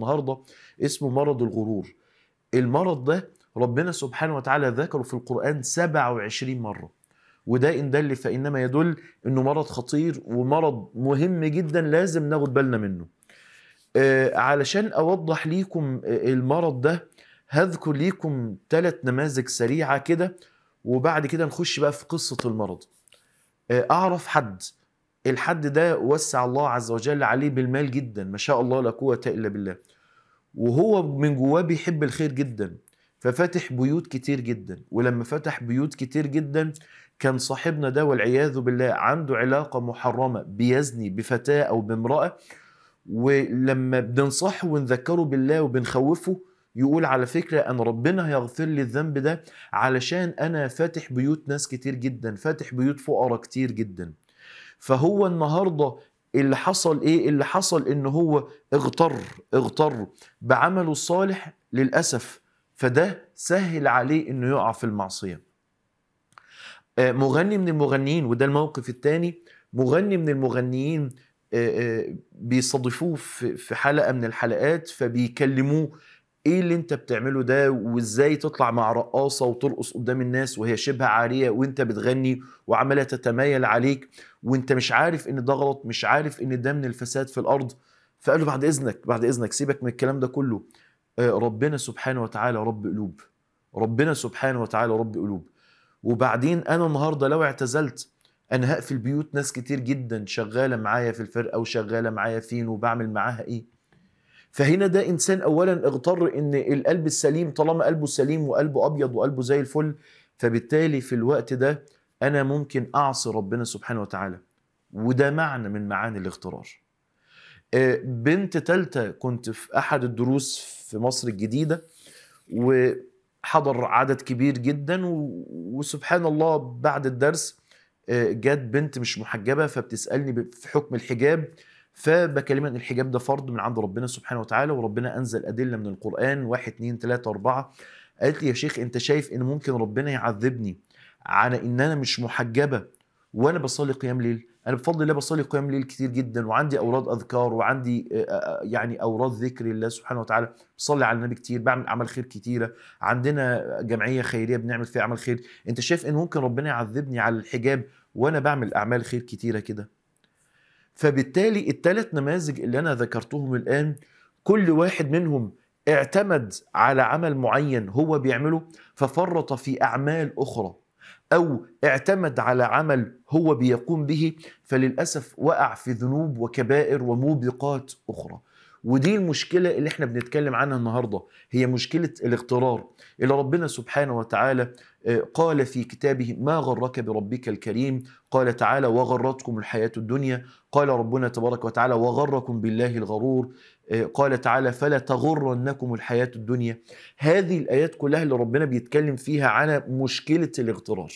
النهارده اسمه مرض الغرور المرض ده ربنا سبحانه وتعالى ذكره في القرآن 27 مرة وده إن دل فإنما يدل إنه مرض خطير ومرض مهم جدا لازم ناخد بالنا منه آه علشان أوضح ليكم آه، المرض ده هذكر ليكم ثلاث نماذج سريعة كده وبعد كده نخش بقى في قصة المرض آه أعرف حد الحد ده وسع الله عز وجل عليه بالمال جدا ما شاء الله لا قوة إلا بالله وهو من جواه بيحب الخير جدا ففتح بيوت كتير جدا ولما فتح بيوت كتير جدا كان صاحبنا ده والعياذ بالله عنده علاقة محرمة بيزني بفتاة أو بامرأة ولما بننصحه ونذكره بالله وبنخوفه يقول على فكرة أن ربنا هيغفر لي الذنب ده علشان أنا فاتح بيوت ناس كتير جدا فاتح بيوت فقراء كتير جدا فهو النهارده اللي حصل ايه اللي حصل ان هو اغتر اغتر بعمله الصالح للاسف فده سهل عليه انه يقع في المعصيه آه، مغني من المغنيين وده الموقف الثاني مغني من المغنيين آه، آه، بيستضيفوه في حلقه من الحلقات فبيكلموه ايه اللي انت بتعمله ده وازاي تطلع مع رقاصه وترقص قدام الناس وهي شبه عاريه وانت بتغني وعماله تتمايل عليك وانت مش عارف ان ده غلط مش عارف ان ده من الفساد في الارض فقال له بعد اذنك بعد اذنك سيبك من الكلام ده كله آه، ربنا سبحانه وتعالى رب قلوب ربنا سبحانه وتعالى رب قلوب وبعدين انا النهارده لو اعتزلت انا هقفل بيوت ناس كتير جدا شغاله معايا في الفرقه وشغاله معايا فين وبعمل معاها ايه فهنا ده انسان اولا اغتر ان القلب السليم طالما قلبه سليم وقلبه ابيض وقلبه زي الفل فبالتالي في الوقت ده انا ممكن اعصي ربنا سبحانه وتعالى وده معنى من معاني الاغترار آه، بنت تالتة كنت في احد الدروس في مصر الجديده وحضر عدد كبير جدا وسبحان الله بعد الدرس آه، جت بنت مش محجبه فبتسالني في حكم الحجاب فبكلمة ان الحجاب ده فرض من عند ربنا سبحانه وتعالى وربنا انزل ادله من القران واحد 2 3 اربعه قالت لي يا شيخ انت شايف ان ممكن ربنا يعذبني على ان انا مش محجبه وانا بصلي قيام ليل انا بفضل الله بصلي قيام ليل كتير جدا وعندي اوراد اذكار وعندي يعني اوراد ذكر لله سبحانه وتعالى بصلي على النبي كتير بعمل اعمال خير كتيره عندنا جمعيه خيريه بنعمل فيها اعمال خير انت شايف ان ممكن ربنا يعذبني على الحجاب وانا بعمل اعمال خير كتيره كده فبالتالي الثلاث نماذج اللي انا ذكرتهم الان كل واحد منهم اعتمد على عمل معين هو بيعمله ففرط في اعمال اخرى او اعتمد على عمل هو بيقوم به فللاسف وقع في ذنوب وكبائر وموبقات اخرى ودي المشكله اللي احنا بنتكلم عنها النهارده هي مشكله الاغترار اللي ربنا سبحانه وتعالى آه، قال في كتابه ما غرك بربك الكريم قال تعالى وغرتكم الحياه الدنيا قال ربنا تبارك وتعالى وغركم بالله الغرور آه، قال تعالى فلا تغرنكم الحياه الدنيا هذه الايات كلها اللي ربنا بيتكلم فيها عن مشكله الاغترار